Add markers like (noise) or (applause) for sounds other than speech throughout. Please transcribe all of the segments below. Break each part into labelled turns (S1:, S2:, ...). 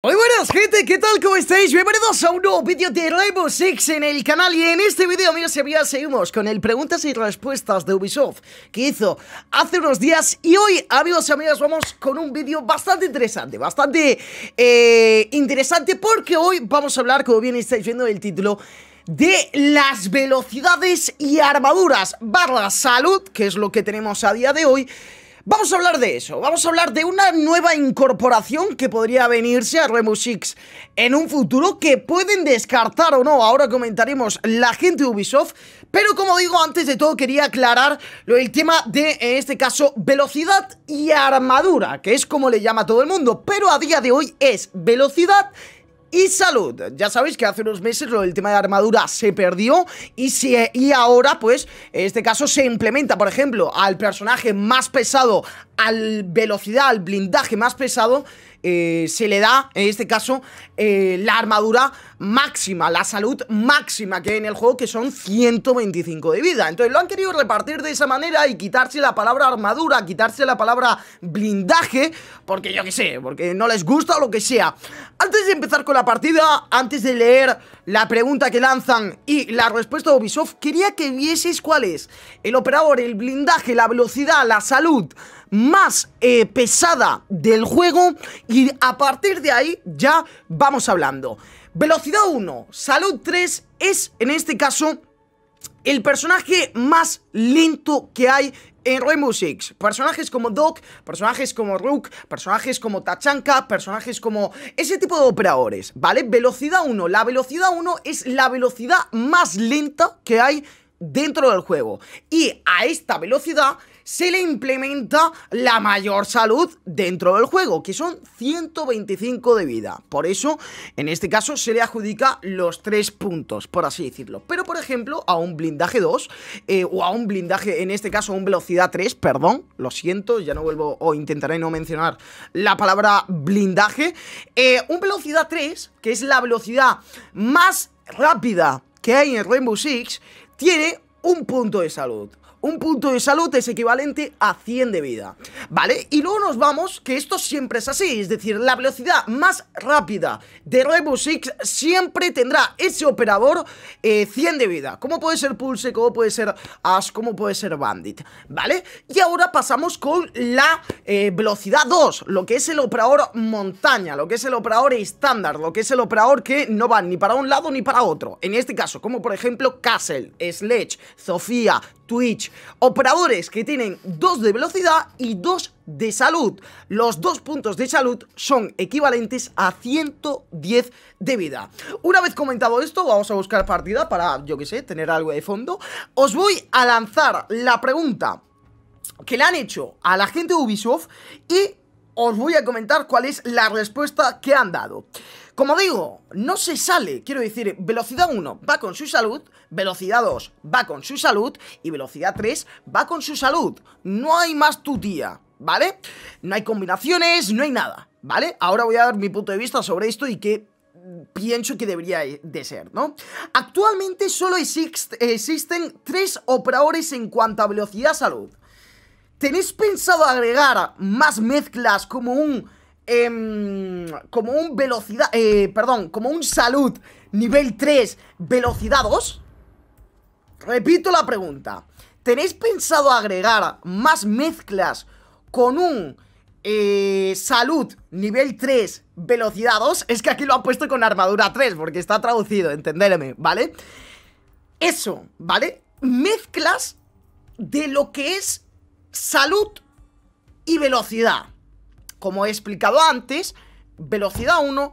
S1: Hola buenas gente, ¿qué tal? ¿Cómo estáis? Bienvenidos a un nuevo vídeo de Rainbow Six en el canal Y en este vídeo, amigos y amigas, seguimos con el preguntas y respuestas de Ubisoft Que hizo hace unos días Y hoy, amigos y amigas, vamos con un vídeo bastante interesante Bastante eh, interesante porque hoy vamos a hablar, como bien estáis viendo el título de las velocidades y armaduras barra salud, que es lo que tenemos a día de hoy, Vamos a hablar de eso, vamos a hablar de una nueva incorporación que podría venirse a remo 6 en un futuro que pueden descartar o no, ahora comentaremos la gente de Ubisoft, pero como digo, antes de todo quería aclarar el tema de, en este caso, velocidad y armadura, que es como le llama todo el mundo, pero a día de hoy es velocidad y y salud. Ya sabéis que hace unos meses lo del tema de armadura se perdió y, y ahora pues en este caso se implementa, por ejemplo, al personaje más pesado, al velocidad, al blindaje más pesado eh, se le da, en este caso, eh, la armadura máxima, la salud máxima que hay en el juego, que son 125 de vida. Entonces lo han querido repartir de esa manera y quitarse la palabra armadura, quitarse la palabra blindaje, porque yo qué sé, porque no les gusta o lo que sea. Antes de empezar con la partida, antes de leer la pregunta que lanzan y la respuesta de Ubisoft, quería que vieseis cuál es el operador, el blindaje, la velocidad, la salud más eh, pesada del juego y a partir de ahí ya vamos hablando. Velocidad 1, salud 3 es en este caso el personaje más lento que hay en Rainbow Six. Personajes como Doc, personajes como Rook, personajes como Tachanka, personajes como ese tipo de operadores, ¿vale? Velocidad 1. La velocidad 1 es la velocidad más lenta que hay dentro del juego. Y a esta velocidad se le implementa la mayor salud dentro del juego, que son 125 de vida. Por eso, en este caso, se le adjudica los 3 puntos, por así decirlo. Pero, por ejemplo, a un blindaje 2, eh, o a un blindaje, en este caso, a un velocidad 3, perdón, lo siento, ya no vuelvo o intentaré no mencionar la palabra blindaje. Eh, un velocidad 3, que es la velocidad más rápida que hay en Rainbow Six, tiene un punto de salud un punto de salud es equivalente a 100 de vida, ¿vale? Y luego nos vamos, que esto siempre es así, es decir, la velocidad más rápida de Rebus 6 siempre tendrá ese operador 100 eh, de vida, como puede ser Pulse, como puede ser Ash, como puede ser Bandit, ¿vale? Y ahora pasamos con la eh, velocidad 2, lo que es el operador montaña, lo que es el operador estándar, lo que es el operador que no va ni para un lado ni para otro, en este caso, como por ejemplo Castle, Sledge, Sofía, Twitch. Operadores que tienen dos de velocidad y dos de salud. Los dos puntos de salud son equivalentes a 110 de vida. Una vez comentado esto, vamos a buscar partida para, yo que sé, tener algo de fondo. Os voy a lanzar la pregunta que le han hecho a la gente de Ubisoft y os voy a comentar cuál es la respuesta que han dado. Como digo, no se sale, quiero decir, velocidad 1 va con su salud, velocidad 2 va con su salud y velocidad 3 va con su salud. No hay más tutía, ¿vale? No hay combinaciones, no hay nada, ¿vale? Ahora voy a dar mi punto de vista sobre esto y qué pienso que debería de ser, ¿no? Actualmente solo existen tres operadores en cuanto a velocidad salud. ¿Tenéis pensado agregar más mezclas como un Em, como un velocidad, eh, perdón, como un salud nivel 3, velocidad 2? Repito la pregunta. ¿Tenéis pensado agregar más mezclas con un eh, salud nivel 3, velocidad 2? Es que aquí lo han puesto con armadura 3 porque está traducido, entenderme, ¿vale? Eso, ¿vale? Mezclas de lo que es salud y velocidad como he explicado antes, velocidad 1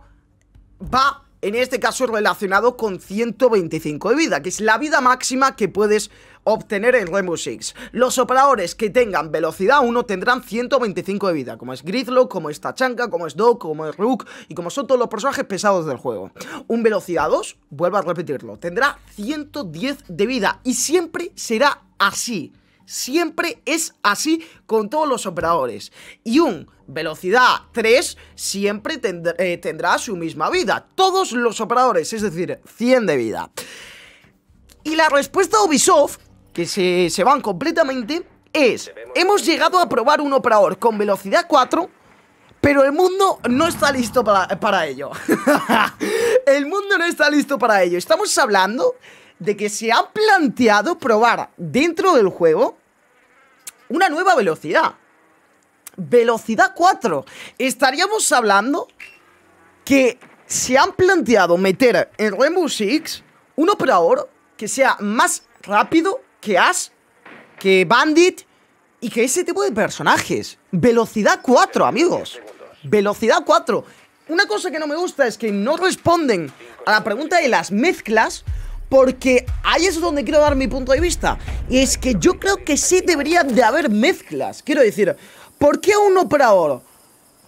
S1: va en este caso relacionado con 125 de vida, que es la vida máxima que puedes obtener en Rainbow Six. Los operadores que tengan velocidad 1 tendrán 125 de vida, como es Gridlock, como es Tachanka, como es Doc, como es Rook y como son todos los personajes pesados del juego. Un velocidad 2, vuelvo a repetirlo, tendrá 110 de vida y siempre será así. Siempre es así con todos los operadores. Y un velocidad 3 siempre eh, tendrá su misma vida. Todos los operadores, es decir, 100 de vida. Y la respuesta de Ubisoft, que se, se van completamente, es, hemos llegado a probar un operador con velocidad 4 pero el mundo no está listo para, para ello. (laughs) el mundo no está listo para ello. Estamos hablando de que se ha planteado probar dentro del juego una nueva velocidad velocidad 4. Estaríamos hablando que se han planteado meter en Rainbow Six un operador que sea más rápido que Ash, que Bandit y que ese tipo de personajes. Velocidad 4, amigos. Velocidad 4. Una cosa que no me gusta es que no responden a la pregunta de las mezclas porque ahí es donde quiero dar mi punto de vista. Y es que yo creo que sí deberían de haber mezclas. Quiero decir, ¿Por qué un operador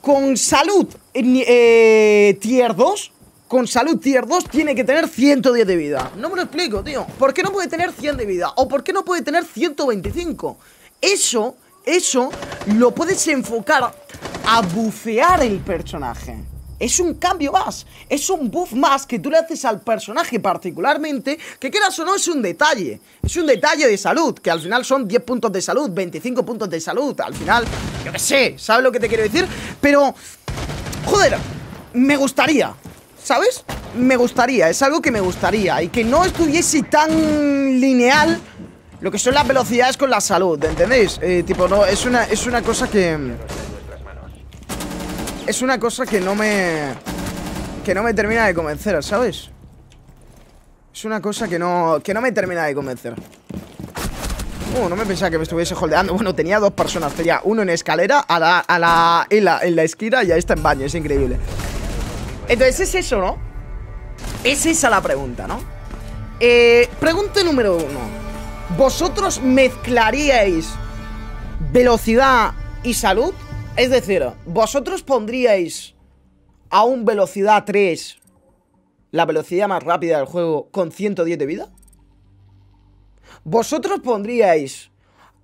S1: con salud eh, tier 2, con salud tier 2, tiene que tener 110 de vida? No me lo explico, tío. ¿Por qué no puede tener 100 de vida? ¿O por qué no puede tener 125? Eso, eso lo puedes enfocar a bufear el personaje es un cambio más, es un buff más que tú le haces al personaje particularmente, que quieras o no es un detalle, es un detalle de salud, que al final son 10 puntos de salud, 25 puntos de salud, al final, yo qué sé, ¿sabes lo que te quiero decir? Pero, joder, me gustaría, ¿sabes? Me gustaría, es algo que me gustaría, y que no estuviese tan lineal lo que son las velocidades con la salud, ¿entendéis? Eh, tipo, no, es una, es una cosa que es una cosa que no me... Que no me termina de convencer, ¿sabes? Es una cosa que no... Que no me termina de convencer Uh, no me pensaba que me estuviese holdeando Bueno, tenía dos personas Tenía uno en escalera A la... A la en, la esquina Y ahí está en baño Es increíble Entonces es eso, ¿no? Es esa la pregunta, ¿no? Eh, pregunta número uno ¿Vosotros mezclaríais velocidad y salud? Es decir, vosotros pondríais a un velocidad 3, la velocidad más rápida del juego, con 110 de vida. Vosotros pondríais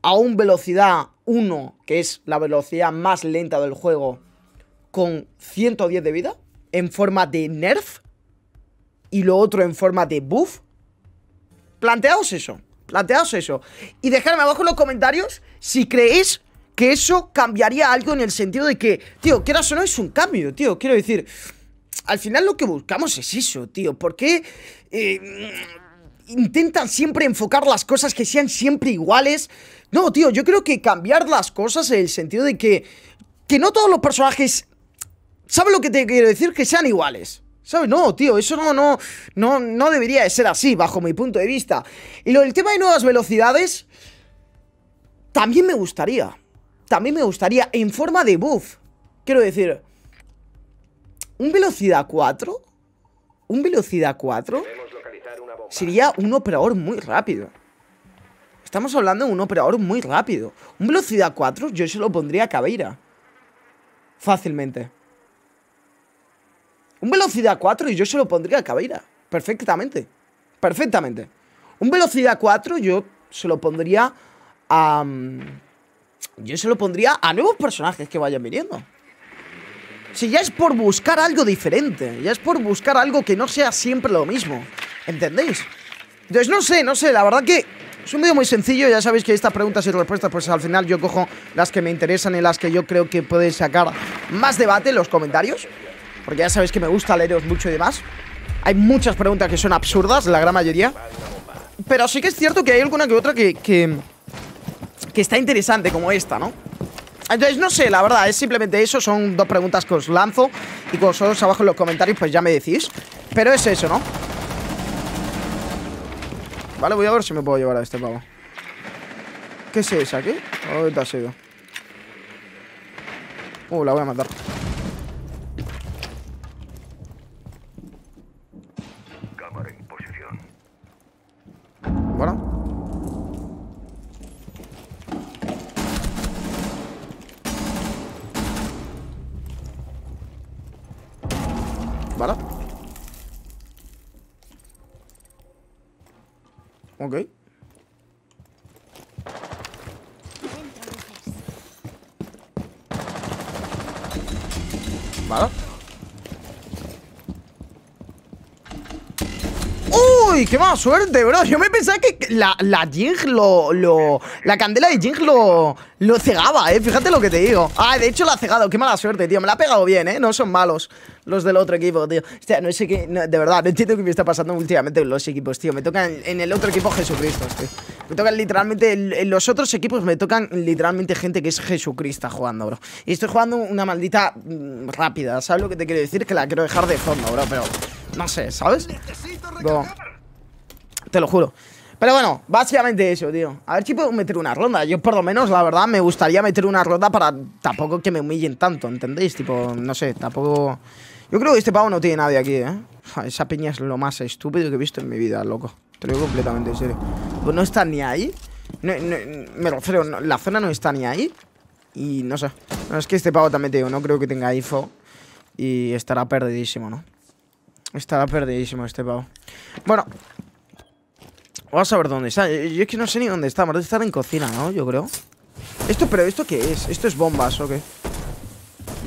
S1: a un velocidad 1, que es la velocidad más lenta del juego, con 110 de vida, en forma de nerf, y lo otro en forma de buff. Planteaos eso, planteaos eso. Y dejadme abajo en los comentarios si creéis que eso cambiaría algo en el sentido de que, tío, que eso no es un cambio, tío. Quiero decir, al final lo que buscamos es eso, tío. ¿Por qué eh, intentan siempre enfocar las cosas que sean siempre iguales? No, tío, yo creo que cambiar las cosas en el sentido de que, que no todos los personajes, ¿sabes lo que te quiero decir? Que sean iguales. ¿Sabes? No, tío, eso no, no, no, no debería de ser así, bajo mi punto de vista. Y lo del tema de nuevas velocidades, también me gustaría también me gustaría en forma de buff. Quiero decir, un velocidad 4, un velocidad 4 sería un operador muy rápido. Estamos hablando de un operador muy rápido. Un velocidad 4 yo se lo pondría a Cabeira. Fácilmente. Un velocidad 4 y yo se lo pondría a Cabeira. Perfectamente. Perfectamente. Un velocidad 4 yo se lo pondría a... Mm, yo se lo pondría a nuevos personajes que vayan viniendo. Si ya es por buscar algo diferente, ya es por buscar algo que no sea siempre lo mismo. ¿Entendéis? Entonces, no sé, no sé, la verdad que es un vídeo muy sencillo, ya sabéis que estas preguntas y respuestas, pues al final yo cojo las que me interesan y las que yo creo que pueden sacar más debate en los comentarios. Porque ya sabéis que me gusta leeros mucho y demás. Hay muchas preguntas que son absurdas, la gran mayoría. Pero sí que es cierto que hay alguna que otra que, que que está interesante como esta, ¿no? Entonces, no sé, la verdad, es simplemente eso. Son dos preguntas que os lanzo. Y con vosotros abajo en los comentarios, pues ya me decís. Pero es eso, ¿no? Vale, voy a ver si me puedo llevar a este pavo. ¿Qué es esa aquí? Ahorita sido. Uh, la voy a matar. ¡Uy! ¡Qué mala suerte, bro! Yo me pensaba que la, la Jing lo, La candela de Jing lo, lo cegaba, ¿eh? Fíjate lo que te digo. Ah, de hecho la ha cegado. ¡Qué mala suerte, tío! Me la ha pegado bien, ¿eh? No son malos los del otro equipo, tío. O sea, no sé qué... de verdad, no entiendo qué me está pasando últimamente en los equipos, tío. Me tocan en el otro equipo Jesucristo, tío. Me tocan literalmente. en Los otros equipos me tocan literalmente gente que es Jesucristo jugando, bro. Y estoy jugando una maldita mm, rápida. ¿Sabes lo que te quiero decir? Que la quiero dejar de fondo, bro. Pero no sé, ¿sabes? te lo juro. Pero bueno, básicamente eso, tío. A ver si puedo meter una ronda. Yo por lo menos, la verdad, me gustaría meter una ronda para tampoco que me humillen tanto, ¿entendéis? Tipo, no sé, tampoco... Yo creo que este pavo no tiene nadie aquí, ¿eh? Esa piña es lo más estúpido que he visto en mi vida, loco lo digo completamente en serio. Pues no está ni ahí. No, me refiero, la zona no está ni ahí. Y no sé. No, es que este pavo también digo, no creo que tenga info. Y estará perdidísimo, ¿no? Estará perdidísimo este pavo. Bueno. Vamos a ver dónde está. Yo, es que no sé ni dónde está. Más estar en cocina, ¿no? Yo creo. Esto, pero ¿esto qué es? ¿Esto es bombas o qué?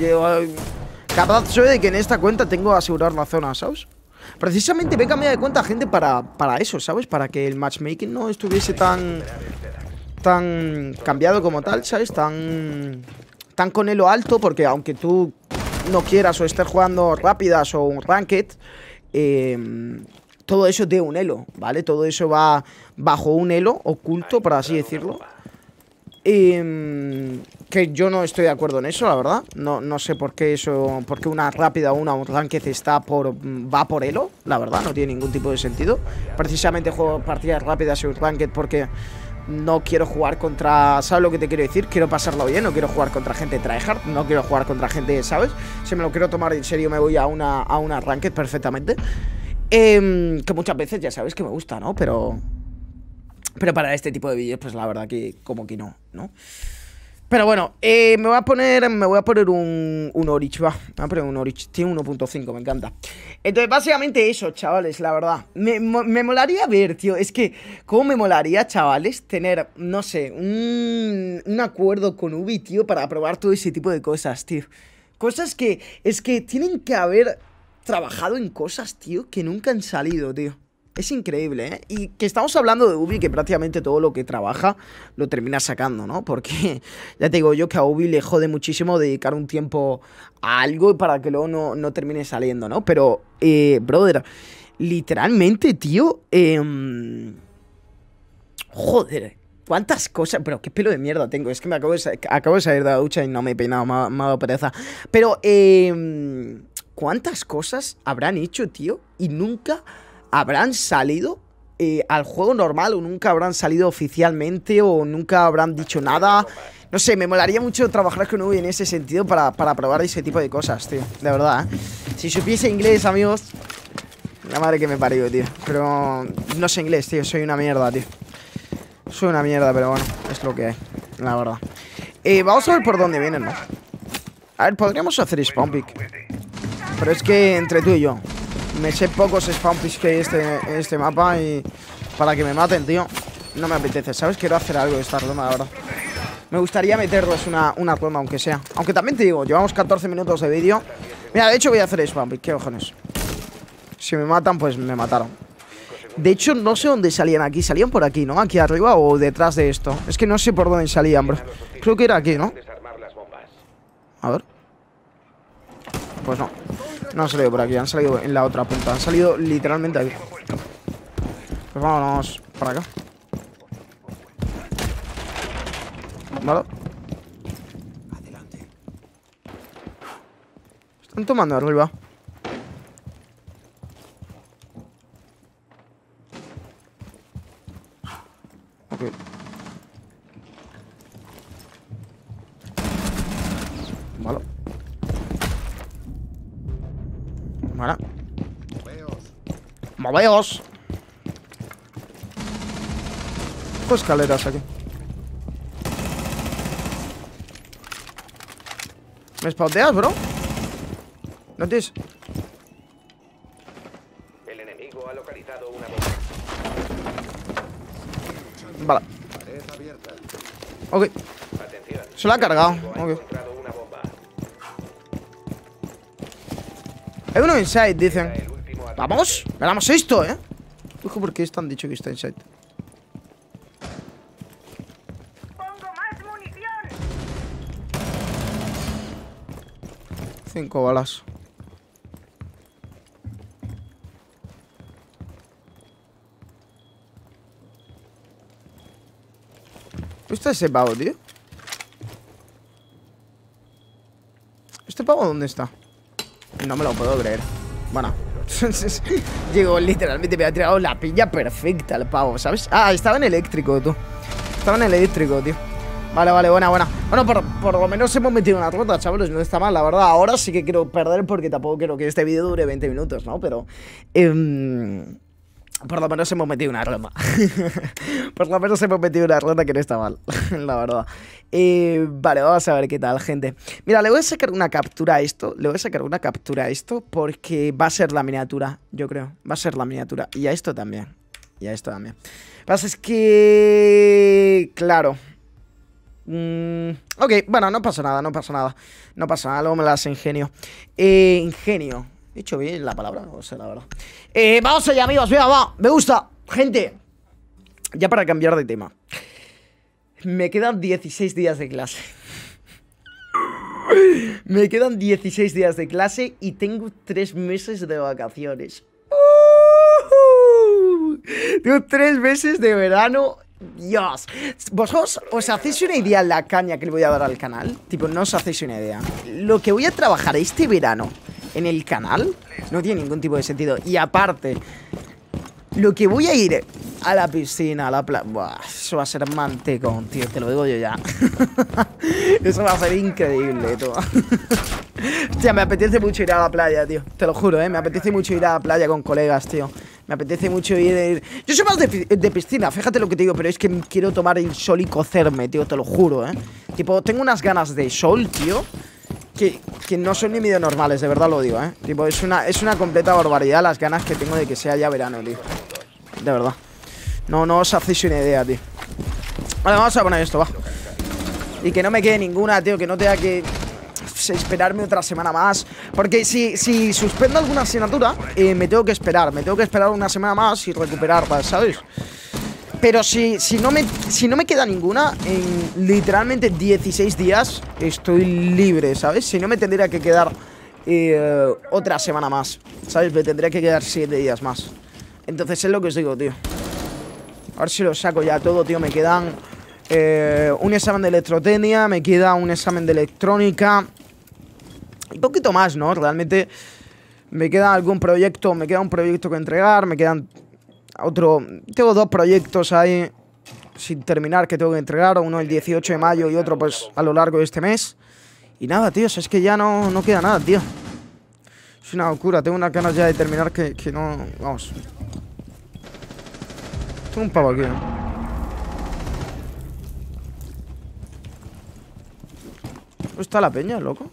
S1: cada eh, capaz soy de que en esta cuenta tengo que asegurar la zona, ¿sabes? Precisamente venga me cambiado de cuenta gente para, eso, ¿sabes? Para que el matchmaking no estuviese tan... Tan cambiado como tal, ¿sabes? Tan... Tan con elo alto, porque aunque tú no quieras o estés jugando rápidas o un ranked, em, todo eso de un elo, ¿vale? Todo eso va bajo un elo oculto, por así decirlo. Em, que yo no estoy de acuerdo en eso, la verdad. No, no sé por qué eso. Por qué una rápida o una ranked está por. va por elo, la verdad, no tiene ningún tipo de sentido. Precisamente juego partidas rápidas y ranked porque no quiero jugar contra. ¿Sabes lo que te quiero decir? Quiero pasarlo bien, no quiero jugar contra gente tryhard, no quiero jugar contra gente, ¿sabes? Si me lo quiero tomar en serio, me voy a una, a una ranked perfectamente. Em, que muchas veces ya sabes que me gusta, ¿no? Pero pero para este tipo de vídeos, pues la verdad que como que no, ¿no? Pero bueno, eh, me voy a poner. Me voy a poner un, un Orich, va. Me voy a poner un Orich. Tiene 1.5, me encanta. Entonces, básicamente eso, chavales, la verdad. Me, molaría ver, tío. Es que, ¿cómo me molaría, chavales, tener, no sé, un, un acuerdo con Ubi, tío, para probar todo ese tipo de cosas, tío? Cosas que. Es que tienen que haber trabajado en cosas, tío, que nunca han salido, tío. Es increíble, ¿eh? Y que estamos hablando de Ubi, que prácticamente todo lo que trabaja lo termina sacando, ¿no? Porque (laughs) ya te digo yo que a Ubi le jode muchísimo dedicar un tiempo a algo para que luego no, no termine saliendo, ¿no? Pero, eh, brother, literalmente, tío, em, joder, ¿Cuántas cosas? Pero qué pelo de mierda tengo. Es que me acabo de, acabo salir de la ducha y no me he peinado. Me ha, dado pereza. Pero, eh, ¿cuántas cosas habrán hecho, tío? Y nunca habrán salido eh, al juego normal o nunca habrán salido oficialmente o nunca habrán dicho nada. No sé, me molaría mucho trabajar con Ubi en ese sentido para, probar ese tipo de cosas, tío. De verdad, ¿eh? Si supiese inglés, amigos... La madre que me parió, tío. Pero no sé inglés, tío. Soy una mierda, tío. Soy una mierda, pero bueno, es lo que hay. La verdad. Eh, vamos a ver por dónde vienen, ¿no? A ver, podríamos hacer spawn Pero es que entre tú y yo, me sé pocos spampi que hay este, este mapa y para que me maten, tío. No me apetece, ¿sabes? Quiero hacer algo de esta ronda, la verdad. Me gustaría meterles una, una aunque sea. Aunque también te digo, llevamos 14 minutos de vídeo. Mira, de hecho voy a hacer spam qué ojones. Si me matan, pues me mataron. De hecho, no sé dónde salían aquí. Salían por aquí, ¿no? Aquí arriba o detrás de esto. Es que no sé por dónde salían, bro. Creo que era aquí, ¿no? A ver. Pues no. No han salido por aquí, han salido en la otra punta. Han salido literalmente aquí. Pues vámonos para acá. ¿Vale? Están tomando arriba. ¡Adiós! Tengo escaleras aquí. ¿Me spauteas, bro? ¿No ¿Notis? El enemigo ha localizado una bomba. Vale. Ok. Se la ha cargado. Ok. Hay uno inside, dicen. ¡Vamos! ¡Ganamos esto, eh! Ojo, ¿por qué están dicho que está inside? Pongo más Cinco balas. ¿Está ese pavo, tío? ¿Este pavo dónde está? No me lo puedo creer. Bueno entonces (laughs) Llegó literalmente, me ha tirado la pilla perfecta el pavo, ¿sabes? Ah, estaba en eléctrico, tú. Estaba en eléctrico, tío. Vale, vale, buena, buena. Bueno, por, por, lo menos hemos metido una trota, chavales. No está mal, la verdad. Ahora sí que quiero perder porque tampoco quiero que este vídeo dure 20 minutos, ¿no? Pero... Eh, por lo menos hemos metido una roma (laughs) Por lo menos hemos metido una ronda que no está mal, (laughs) la verdad. Eh, vale, vamos a ver qué tal, gente. Mira, le voy a sacar una captura a esto. Le voy a sacar una captura a esto porque va a ser la miniatura, yo creo. Va a ser la miniatura. Y a esto también. Y a esto también. Lo que pasa es que... Claro. Mm, ok, bueno, no pasa nada, no pasa nada. No pasa nada, luego me las ingenio. Eh, ingenio. He hecho bien la palabra, no sé, la verdad. Eh, vamos allá, amigos, venga, va. Me gusta. Gente, ya para cambiar de tema. Me quedan 16 días de clase. Me quedan 16 días de clase y tengo 3 meses de vacaciones. Tengo 3 meses de verano. Dios. ¿Vosotros os hacéis una idea la caña que le voy a dar al canal? Tipo, no os hacéis una idea. Lo que voy a trabajar este verano en el canal no tiene ningún tipo de sentido. Y aparte, lo que voy a ir a la piscina, a la playa... Eso va a ser mantecón, tío, te lo digo yo ya. (laughs) eso va a ser increíble, tío. (laughs) Hostia, me apetece mucho ir a la playa, tío. Te lo juro, ¿eh? Me apetece mucho ir a la playa con colegas, tío. Me apetece mucho ir... Yo soy más de, piscina, fíjate lo que te digo, pero es que quiero tomar el sol y cocerme, tío, te lo juro, ¿eh? Tipo, tengo unas ganas de sol, tío que, no son ni medio normales, de verdad lo digo, ¿eh? Tipo, es una, es una completa barbaridad las ganas que tengo de que sea ya verano, tío. De verdad. No, no os hacéis una idea, tío. Vale, vamos a poner esto, va. Y que no me quede ninguna, tío, que no tenga que esperarme otra semana más. Porque si, suspendo alguna asignatura, eh, me tengo que esperar. Me tengo que esperar una semana más y recuperarla, ¿sabes? Pero si, no me, si no me queda ninguna, en literalmente 16 días estoy libre, ¿sabes? Si no me tendría que quedar eh, otra semana más, ¿sabes? Me tendría que quedar 7 días más. Entonces es lo que os digo, tío. A ver si lo saco ya todo, tío. Me quedan eh, un examen de electrotecnia, me queda un examen de electrónica. Y poquito más, ¿no? Realmente me queda algún proyecto, me queda un proyecto que entregar, me quedan otro... Tengo dos proyectos ahí sin terminar que tengo que entregar. Uno el 18 de mayo y otro pues a lo largo de este mes. Y nada, tío, es que ya no, no queda nada, tío. Es una locura, tengo una ganas ya de terminar que, no... Vamos. Tengo un pavo aquí, eh. ¿Dónde está la peña, loco?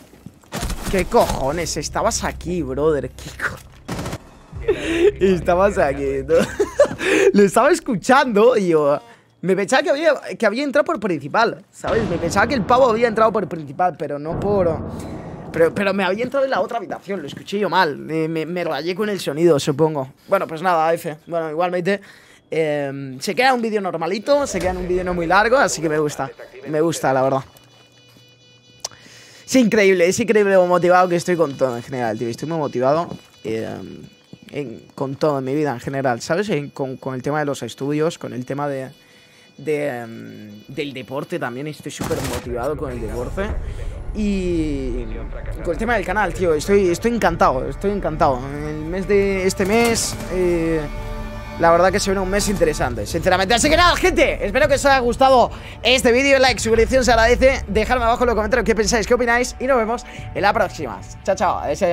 S1: ¿Qué cojones? Estabas aquí, brother. ¿Qué co... (laughs) Estabas aquí, ¿no? (laughs) lo estaba escuchando y yo... Me pensaba que había, que había entrado por principal, ¿sabes? Me pensaba que el pavo había entrado por principal, pero no por... Pero, me había entrado en la otra habitación, lo escuché yo mal. me, me, rayé con el sonido, supongo. Bueno, pues nada, F. Bueno, igualmente... Em, se queda un vídeo normalito, se queda en un vídeo no muy largo, así que me gusta. Me gusta, la verdad. Es increíble, es increíble lo motivado que estoy con todo en general, tío. Estoy muy motivado. Eh, con todo en mi vida en general, ¿sabes? con, el tema de los estudios, con el tema de, em, del deporte también, estoy súper motivado con el deporte. Y con el tema del canal, tío, estoy, estoy encantado, estoy encantado. El mes de este mes... Eh, la verdad que se viene un mes interesante, sinceramente. Así que nada, gente, espero que os haya gustado este vídeo. Like, suscripción se agradece. Dejadme abajo en los comentarios qué pensáis, qué opináis. Y nos vemos en la próxima. Chao, chao.